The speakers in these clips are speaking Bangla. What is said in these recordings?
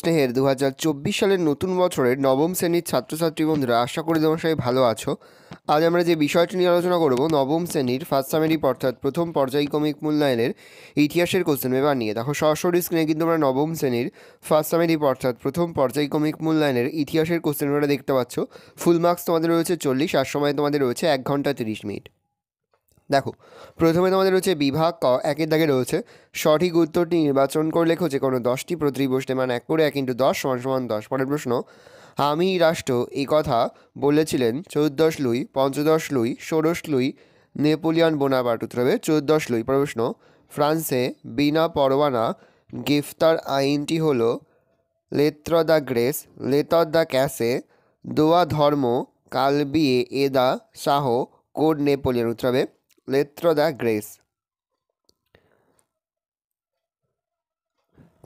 স্নেহের দু সালের নতুন বছরের নবম শ্রেণীর ছাত্রছাত্রী বন্ধুরা আশা করি তোমার সবাই ভালো আছো আজ আমরা যে বিষয়টি নিয়ে আলোচনা করব নবম শ্রেণীর ফার্স্ট সামেরি অর্থাৎ প্রথম পর্যায়ক্রমিক মূল্যায়নের ইতিহাসের কোশ্চেন পেপার নিয়ে দেখো সরাসরি স্ক্রিনে কিন্তু আমরা নবম শ্রেণীর ফার্স্ট সামেরি অর্থাৎ প্রথম পর্যায়ক্রমিক মূল্যায়নের ইতিহাসের কোশ্চেন পেপারটা দেখতে পাচ্ছ ফুল মার্কস তোমাদের রয়েছে চল্লিশ আর সময় তোমাদের রয়েছে এক ঘন্টা তিরিশ মিনিট দেখো প্রথমে তোমাদের হচ্ছে বিভাগ ক একের দাগে রয়েছে সঠিক উত্তরটি নির্বাচন করে লেখো যে কোনো দশটি প্রতি বসতে মানে এক করে এক ইন্টু দশ সমান সমান দশ পরের প্রশ্ন আমি রাষ্ট্র এই কথা বলেছিলেন চৌদ্দশ লুই পঞ্চদশ লুই ষোড়শ লুই নেপোলিয়ন বোনাবার্ট উত্তর হবে চৌদ্দশ লুই প্রশ্ন ফ্রান্সে বিনা পরোয়ানা গ্রেফতার আইনটি হল লেত্র দ্য গ্রেস লেতর দ্য ক্যাসে দোয়া ধর্ম কালবিয়ে এদা শাহ কোড নেপোলিয়ান উত্তর হবে লেত্র দ্য গ্রেস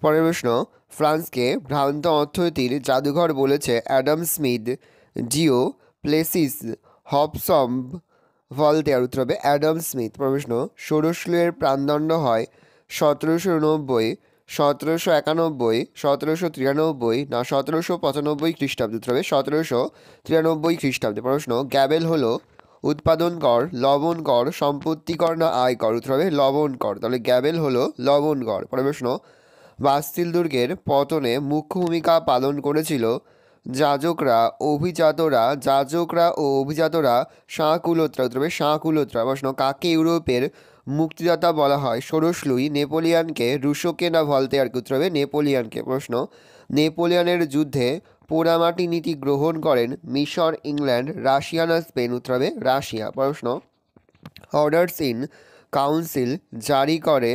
পরের প্রশ্ন ফ্রান্সকে ভ্রান্ত অর্থনীতির জাদুঘর বলেছে অ্যাডাম স্মিথ জিও প্লেসিস হবসম ভলতেয়ার উত্তর হবে অ্যাডাম স্মিথ প্রশ্ন ষোড়শলের প্রাণদণ্ড হয় সতেরোশো উনব্বই সতেরোশো একানব্বই সতেরোশো তিরানব্বই না সতেরোশো পঁচানব্বই খ্রিস্টাব্দে উত্তর হবে সতেরোশো তিরানব্বই খ্রিস্টাব্দে প্রশ্ন গ্যাবেল হলো উৎপাদন কর লবণ কর সম্পত্তি কর না আয় কর উত্তর হবে লবণ কর তাহলে গ্যাবেল হলো লবণ কর পরে প্রশ্ন বাস্তিল দুর্গের পতনে মুখ্য ভূমিকা পালন করেছিল যাজকরা অভিজাতরা যাজকরা ও অভিজাতরা শাঁকুলোত্রা উত্তর হবে শাঁকুলোত্রা প্রশ্ন কাকে ইউরোপের মুক্তিদাতা বলা হয় ষোড়শ লুই নেপোলিয়ানকে রুশোকে না ভলতে কি উত্তর হবে নেপোলিয়ানকে প্রশ্ন নেপোলিয়ানের যুদ্ধে পোড়ামাটি নীতি গ্রহণ করেন মিশর ইংল্যান্ড রাশিয়া না স্পেন উত্তরাবে রাশিয়া প্রশ্ন অর্ডার্স ইন কাউন্সিল জারি করে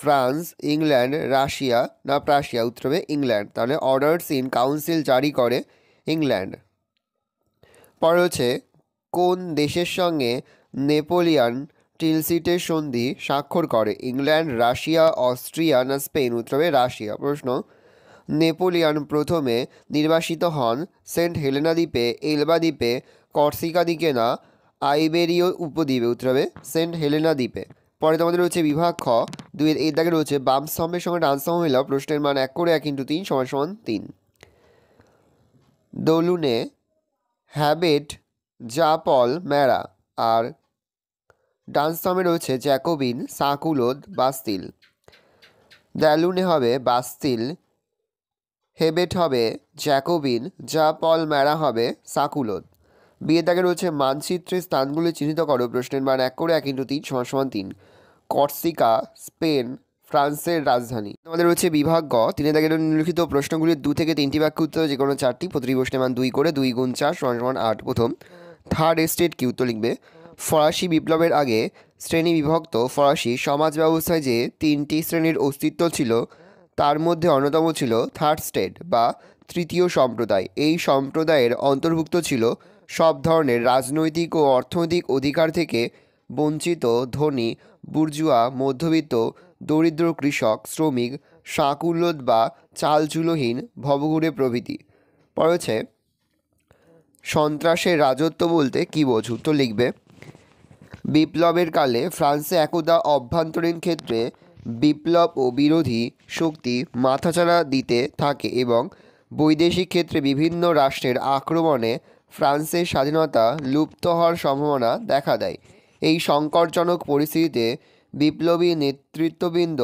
ফ্রান্স ইংল্যান্ড রাশিয়া না প্রাশিয়া উত্তরবে ইংল্যান্ড তাহলে অর্ডার্স ইন কাউন্সিল জারি করে ইংল্যান্ড পরে হচ্ছে কোন দেশের সঙ্গে নেপোলিয়ান টিলসিটের সন্ধি স্বাক্ষর করে ইংল্যান্ড রাশিয়া অস্ট্রিয়া না স্পেন উত্তরবে রাশিয়া প্রশ্ন নেপোলিয়ন প্রথমে নির্বাসিত হন সেন্ট হেলেনা দ্বীপে এলবা দ্বীপে কর্সিকা দিকে না আইবেরীয় উপদ্বীপে উত্তরাবে সেন্ট হেলেনা দ্বীপে পরে তোমাদের রয়েছে বিভাগ খ দুইয়ের এই দাগে রয়েছে বাম স্তম্ভের সঙ্গে ডান স্তম্ভ হইল প্রশ্নের মান এক করে এক ইন্টু তিন সমান সমান তিন দলুনে হ্যাবেট জাপল ম্যারা আর ডান স্তম্ভে রয়েছে জ্যাকোবিন সাকুলোদ বাস্তিল দ্যালুনে হবে বাস্তিল হেবেট হবে জ্যাকোবিন যা পল ম্যারা হবে সাকুলোদ বিয়ে দাগে রয়েছে মানচিত্রে স্থানগুলি চিহ্নিত করো প্রশ্নের মান এক করে এক ইন্টু তিন সমান সমান তিন কর্সিকা স্পেন ফ্রান্সের রাজধানী আমাদের রয়েছে বিভাগ গ তিনে দাগে নিম্নলিখিত প্রশ্নগুলির দু থেকে তিনটি বাক্য উত্তর যে কোনো চারটি প্রতিটি প্রশ্নের মান দুই করে দুই গুণ চার সমান সমান আট প্রথম থার্ড এস্টেট কি উত্তর লিখবে ফরাসি বিপ্লবের আগে শ্রেণী বিভক্ত ফরাসি সমাজ ব্যবস্থায় যে তিনটি শ্রেণীর অস্তিত্ব ছিল তার মধ্যে অন্যতম ছিল থার্ড স্টেট বা তৃতীয় সম্প্রদায় এই সম্প্রদায়ের অন্তর্ভুক্ত ছিল সব ধরনের রাজনৈতিক ও অর্থনৈতিক অধিকার থেকে বঞ্চিত ধনী বুর্জুয়া মধ্যবিত্ত দরিদ্র কৃষক শ্রমিক শাঁকুল্লোদ বা চালচুলোহীন ভবঘুরে প্রভৃতি পড়েছে সন্ত্রাসের রাজত্ব বলতে কী বোঝু তো লিখবে বিপ্লবের কালে ফ্রান্সে একদা অভ্যন্তরীণ ক্ষেত্রে বিপ্লব ও বিরোধী শক্তি মাথাচাড়া দিতে থাকে এবং বৈদেশিক ক্ষেত্রে বিভিন্ন রাষ্ট্রের আক্রমণে ফ্রান্সের স্বাধীনতা লুপ্ত হওয়ার সম্ভাবনা দেখা দেয় এই সংকটজনক পরিস্থিতিতে বিপ্লবী নেতৃত্ববৃন্দ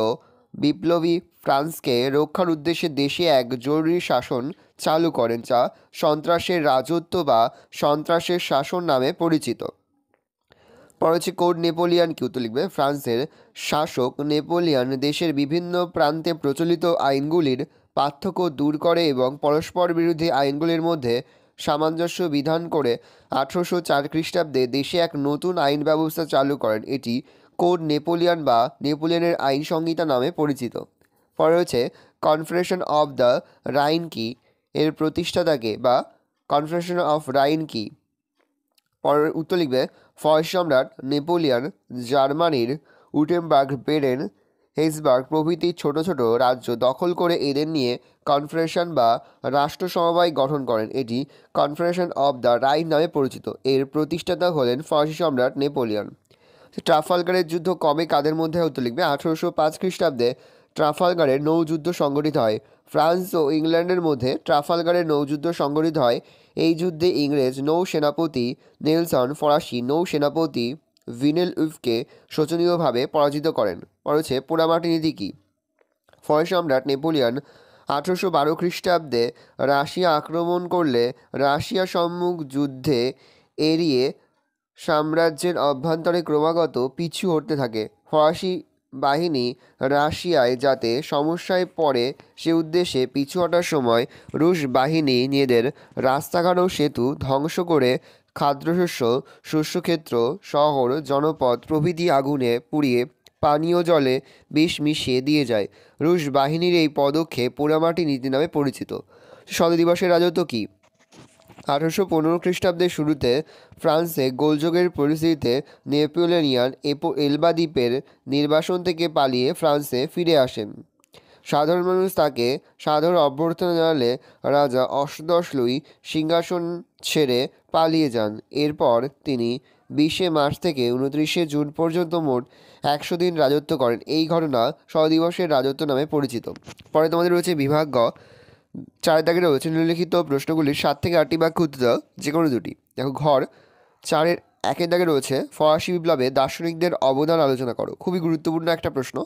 বিপ্লবী ফ্রান্সকে রক্ষার উদ্দেশ্যে দেশে এক জরুরি শাসন চালু করেন যা সন্ত্রাসের রাজত্ব বা সন্ত্রাসের শাসন নামে পরিচিত পরে হচ্ছে কোড নেপোলিয়ান কিউ তো লিখবে ফ্রান্সের শাসক নেপোলিয়ান দেশের বিভিন্ন প্রান্তে প্রচলিত আইনগুলির পার্থক্য দূর করে এবং পরস্পর বিরোধী আইনগুলির মধ্যে সামঞ্জস্য বিধান করে আঠেরোশো চার খ্রিস্টাব্দে দেশে এক নতুন আইন ব্যবস্থা চালু করেন এটি কোড নেপোলিয়ান বা নেপোলিয়ানের আইন সংহিতা নামে পরিচিত পরে হচ্ছে কনফারেশন অফ দ্য রাইন কি এর প্রতিষ্ঠাতাকে বা কনফেডারেশন অফ রাইন কি পরের উত্তর লিখবে ফয় সম্রাট নেপোলিয়ান জার্মানির উটেমবার্গ বেডেন হেসবার্গ প্রভৃতি ছোট ছোট রাজ্য দখল করে এদের নিয়ে কনফারেশন বা রাষ্ট্র সমবায় গঠন করেন এটি কনফারেশন অব দ্য রাইন নামে পরিচিত এর প্রতিষ্ঠাতা হলেন ফরাসি সম্রাট নেপোলিয়ন ট্রাফালগারের যুদ্ধ কবে কাদের মধ্যে হতে লিখবে আঠেরোশো পাঁচ খ্রিস্টাব্দে ট্রাফালগারের নৌযুদ্ধ সংগঠিত হয় ফ্রান্স ও ইংল্যান্ডের মধ্যে ট্রাফালগারের নৌযুদ্ধ সংগঠিত হয় এই যুদ্ধে ইংরেজ নৌসেনাপতি নেলসন ফরাসি নৌসেনাপতি ভিনেল উইফকে শোচনীয়ভাবে পরাজিত করেন পড়েছে পোড়ামাটি নীতি কী ফরাসি সম্রাট নেপোলিয়ন আঠেরোশো বারো খ্রিস্টাব্দে রাশিয়া আক্রমণ করলে রাশিয়া সম্মুখ যুদ্ধে এড়িয়ে সাম্রাজ্যের অভ্যন্তরে ক্রমাগত পিছু হটতে থাকে ফরাসি বাহিনী রাশিয়ায় যাতে সমস্যায় পড়ে সে উদ্দেশ্যে পিছু হটার সময় রুশ বাহিনী নিজেদের রাস্তাঘাট ও সেতু ধ্বংস করে খাদ্যশস্য শস্যক্ষেত্র শহর জনপদ প্রভৃতি আগুনে পুড়িয়ে পানীয় জলে বিষ মিশিয়ে দিয়ে যায় রুশ বাহিনীর এই পদক্ষেপ পোড়ামাটি নীতি নামে পরিচিত স্বাধীন দিবসের রাজত্ব কী আঠারোশো পনেরো খ্রিস্টাব্দের শুরুতে ফ্রান্সে গোলযোগের পরিস্থিতিতে নেপোলিয়ান এপো এলবা দ্বীপের নির্বাসন থেকে পালিয়ে ফ্রান্সে ফিরে আসেন সাধারণ মানুষ তাকে সাধারণ অভ্যর্থনা জানালে রাজা অষ্টদশ লুই সিংহাসন ছেড়ে পালিয়ে যান এরপর তিনি বিশে মার্চ থেকে উনত্রিশে জুন পর্যন্ত মোট একশো দিন রাজত্ব করেন এই ঘটনা স্বদিবসের রাজত্ব নামে পরিচিত পরে তোমাদের রয়েছে বিভাগ গ চার দাগে রয়েছে নিম্নলিখিত প্রশ্নগুলির সাত থেকে আটটি বাক্য উত্তর দাও যে কোনো দুটি দেখো ঘর চারের একের দাগে রয়েছে ফরাসি বিপ্লবে দার্শনিকদের অবদান আলোচনা করো খুবই গুরুত্বপূর্ণ একটা প্রশ্ন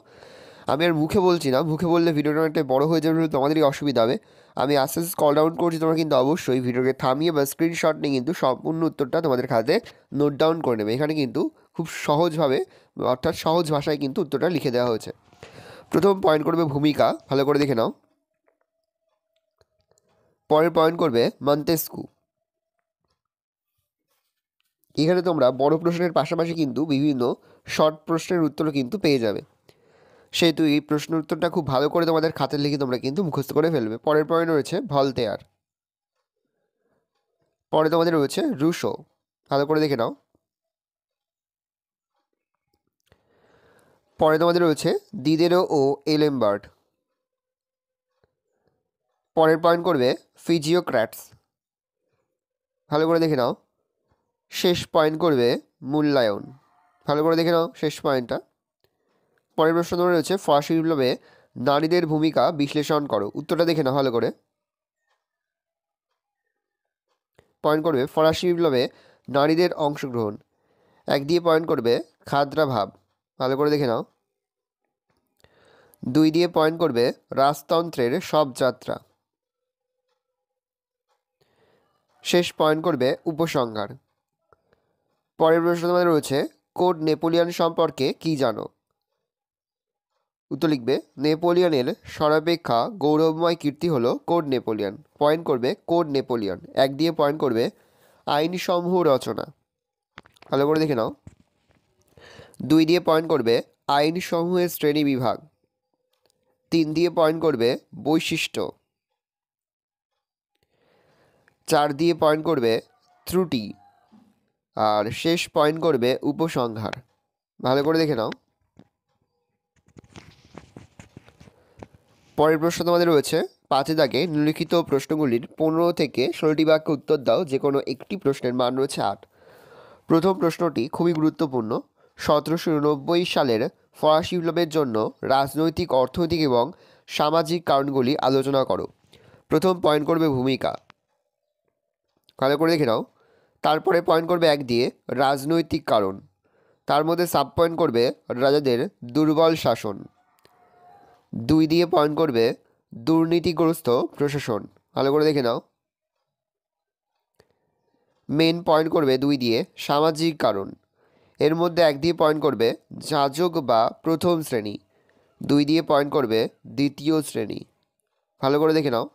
আমি আর মুখে বলছি না মুখে বললে ভিডিওটা অনেকটা বড়ো হয়ে যাবে তোমাদেরই অসুবিধা হবে আমি আস্তে আস্তে কল ডাউন করছি তোমরা কিন্তু অবশ্যই ভিডিওকে থামিয়ে বা স্ক্রিনশট নিয়ে কিন্তু সম্পূর্ণ উত্তরটা তোমাদের খাতে নোট ডাউন করে নেবে এখানে কিন্তু খুব সহজভাবে অর্থাৎ সহজ ভাষায় কিন্তু উত্তরটা লিখে দেওয়া হয়েছে প্রথম পয়েন্ট করবে ভূমিকা ভালো করে দেখে নাও পরের পয়েন্ট করবে মন্তেস্কু এখানে তোমরা বড় প্রশ্নের পাশাপাশি কিন্তু বিভিন্ন শর্ট প্রশ্নের উত্তরও কিন্তু পেয়ে যাবে সেহেতু এই প্রশ্নের উত্তরটা খুব ভালো করে তোমাদের খাতে লিখে তোমরা কিন্তু মুখস্থ করে ফেলবে পরের পয়েন্ট রয়েছে ভলতেয়ার পরে তোমাদের রয়েছে রুশো ভালো করে দেখে নাও পরে তোমাদের রয়েছে দিদেরো ও এলেমবার্ট পরের পয়েন্ট করবে ফিজিওক্র্যাটস ভালো করে দেখে নাও শেষ পয়েন্ট করবে মূল্যায়ন ভালো করে দেখে নাও শেষ পয়েন্টটা পরের প্রশ্ন ধরে রয়েছে ফরাসি বিপ্লবে নারীদের ভূমিকা বিশ্লেষণ করো উত্তরটা দেখে নাও ভালো করে পয়েন্ট করবে ফরাসি বিপ্লবে নারীদের অংশগ্রহণ এক দিয়ে পয়েন্ট করবে খাদ্রাভাব ভালো করে দেখে নাও দুই দিয়ে পয়েন্ট করবে রাজতন্ত্রের সব যাত্রা শেষ পয়েন্ট করবে উপসংহার পরের প্রশ্ন তোমাদের রয়েছে কোড নেপোলিয়ান সম্পর্কে কি জানো উত্তর লিখবে নেপোলিয়ানের সর্বাপেক্ষা গৌরবময় কীর্তি হলো কোড নেপোলিয়ান পয়েন্ট করবে কোড নেপোলিয়ান এক দিয়ে পয়েন্ট করবে আইনসমূহ রচনা ভালো করে দেখে নাও দুই দিয়ে পয়েন্ট করবে আইনসমূহের শ্রেণী বিভাগ তিন দিয়ে পয়েন্ট করবে বৈশিষ্ট্য চার দিয়ে পয়েন্ট করবে ত্রুটি আর শেষ পয়েন্ট করবে উপসংহার ভালো করে দেখে নাও পরের প্রশ্ন তোমাদের রয়েছে পাঁচে দাগে নিম্নলিখিত প্রশ্নগুলির পনেরো থেকে ষোলোটি বাক্যে উত্তর দাও যে কোনো একটি প্রশ্নের মান রয়েছে আট প্রথম প্রশ্নটি খুবই গুরুত্বপূর্ণ সতেরোশো উনব্বই সালের ফরাসি বিপ্লবের জন্য রাজনৈতিক অর্থনৈতিক এবং সামাজিক কারণগুলি আলোচনা করো প্রথম পয়েন্ট করবে ভূমিকা ভালো করে দেখে নাও তারপরে পয়েন্ট করবে এক দিয়ে রাজনৈতিক কারণ তার মধ্যে সাব পয়েন্ট করবে রাজাদের দুর্বল শাসন দুই দিয়ে পয়েন্ট করবে দুর্নীতিগ্রস্ত প্রশাসন ভালো করে দেখে নাও মেন পয়েন্ট করবে দুই দিয়ে সামাজিক কারণ এর মধ্যে এক দিয়ে পয়েন্ট করবে যাজক বা প্রথম শ্রেণী দুই দিয়ে পয়েন্ট করবে দ্বিতীয় শ্রেণী ভালো করে দেখে নাও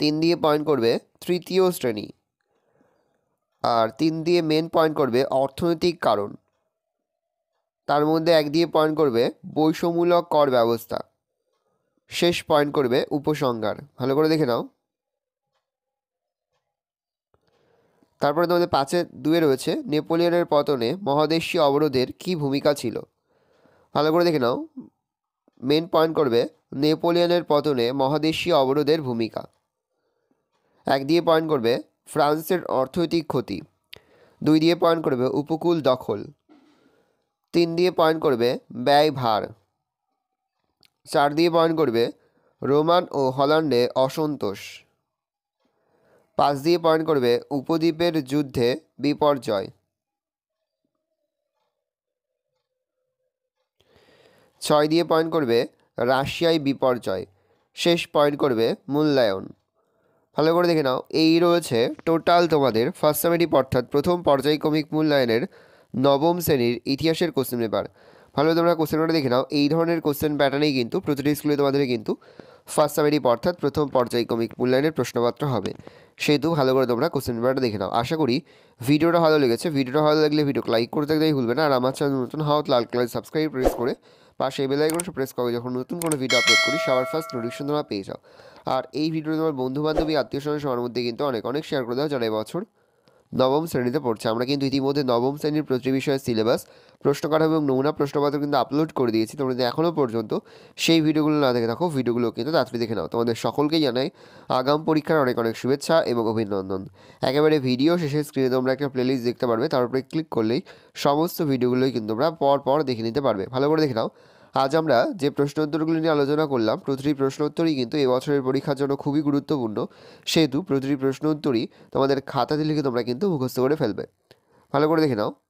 তিন দিয়ে পয়েন্ট করবে তৃতীয় শ্রেণী আর তিন দিয়ে মেন পয়েন্ট করবে অর্থনৈতিক কারণ তার মধ্যে এক দিয়ে পয়েন্ট করবে বৈষমূলক কর ব্যবস্থা শেষ পয়েন্ট করবে উপসংহার ভালো করে দেখে নাও তারপরে তোমাদের পাঁচে দুয়ে রয়েছে নেপোলিয়নের পতনে মহাদেশীয় অবরোধের কি ভূমিকা ছিল ভালো করে দেখে নাও মেন পয়েন্ট করবে নেপোলিয়নের পতনে মহাদেশীয় অবরোধের ভূমিকা এক দিয়ে পয়েন্ট করবে ফ্রান্সের অর্থনৈতিক ক্ষতি দুই দিয়ে পয়েন্ট করবে উপকূল দখল তিন দিয়ে পয়েন্ট করবে ব্যয় ভার চার দিয়ে পয়েন্ট করবে রোমান ও হল্যান্ডে অসন্তোষ পাঁচ দিয়ে পয়েন্ট করবে উপদ্বীপের যুদ্ধে বিপর্যয় ছয় দিয়ে পয়েন্ট করবে রাশিয়ায় বিপর্যয় শেষ পয়েন্ট করবে মূল্যায়ন ভালো করে দেখে নাও এই রয়েছে টোটাল তোমাদের ফার্স্ট সামেটিভ অর্থাৎ প্রথম পর্যায়ক্রমিক মূল্যায়নের নবম শ্রেণীর ইতিহাসের কোশ্চেন পেপার ভালো তোমরা কোশ্চেনটা দেখে নাও এই ধরনের কোশ্চেন প্যাটার্নেই কিন্তু প্রতিটি স্কুলে তোমাদের কিন্তু ফার্স্ট সামেটিভ অর্থাৎ প্রথম পর্যায়ক্রমিক মূল্যায়নের প্রশ্নপত্র হবে সেহেতু ভালো করে তোমরা কোশ্চেন পেপারটা দেখে নাও আশা করি ভিডিওটা ভালো লেগেছে ভিডিওটা ভালো লাগলে ভিডিও লাইক করতে একদমই ভুলবে না আর আমার চ্যানেল নতুন হওয়া লাল কালার সাবস্ক্রাইব প্রেস করে পাশে বেল আইকনটা প্রেস করে যখন নতুন কোনো ভিডিও আপলোড করি সবার ফার্স্ট নোটিফিকেশন তোমরা পেয়ে যাও আর এই ভিডিওটা তোমার বন্ধু বান্ধবী আত্মীয় স্বজন সবার মধ্যে কিন্তু অনেক অনেক শেয়ার করে দাও যারা এবছর নবম শ্রেণীতে পড়ছে আমরা কিন্তু ইতিমধ্যে নবম শ্রেণীর প্রতি বিষয়ের সিলেবাস প্রশ্ন এবং নমুনা প্রশ্নপত্র কিন্তু আপলোড করে দিয়েছি তোমরা যদি এখনও পর্যন্ত সেই ভিডিওগুলো না দেখে থাকো ভিডিওগুলো কিন্তু তাড়াতাড়ি দেখে নাও তোমাদের সকলকেই জানাই আগাম পরীক্ষার অনেক অনেক শুভেচ্ছা এবং অভিনন্দন একেবারে ভিডিও শেষে স্ক্রিনে তোমরা একটা প্লেলিস্ট দেখতে পারবে তার উপরে ক্লিক করলেই সমস্ত ভিডিওগুলোই কিন্তু তোমরা পর পর দেখে নিতে পারবে ভালো করে দেখে নাও আজ আমরা যে প্রশ্ন উত্তরগুলি নিয়ে আলোচনা করলাম প্রতিটি প্রশ্ন উত্তরই কিন্তু এবছরের পরীক্ষার জন্য খুবই গুরুত্বপূর্ণ সেহেতু প্রতিটি প্রশ্ন উত্তরই তোমাদের খাতাতে লিখে তোমরা কিন্তু মুখস্থ করে ফেলবে ভালো করে দেখে নাও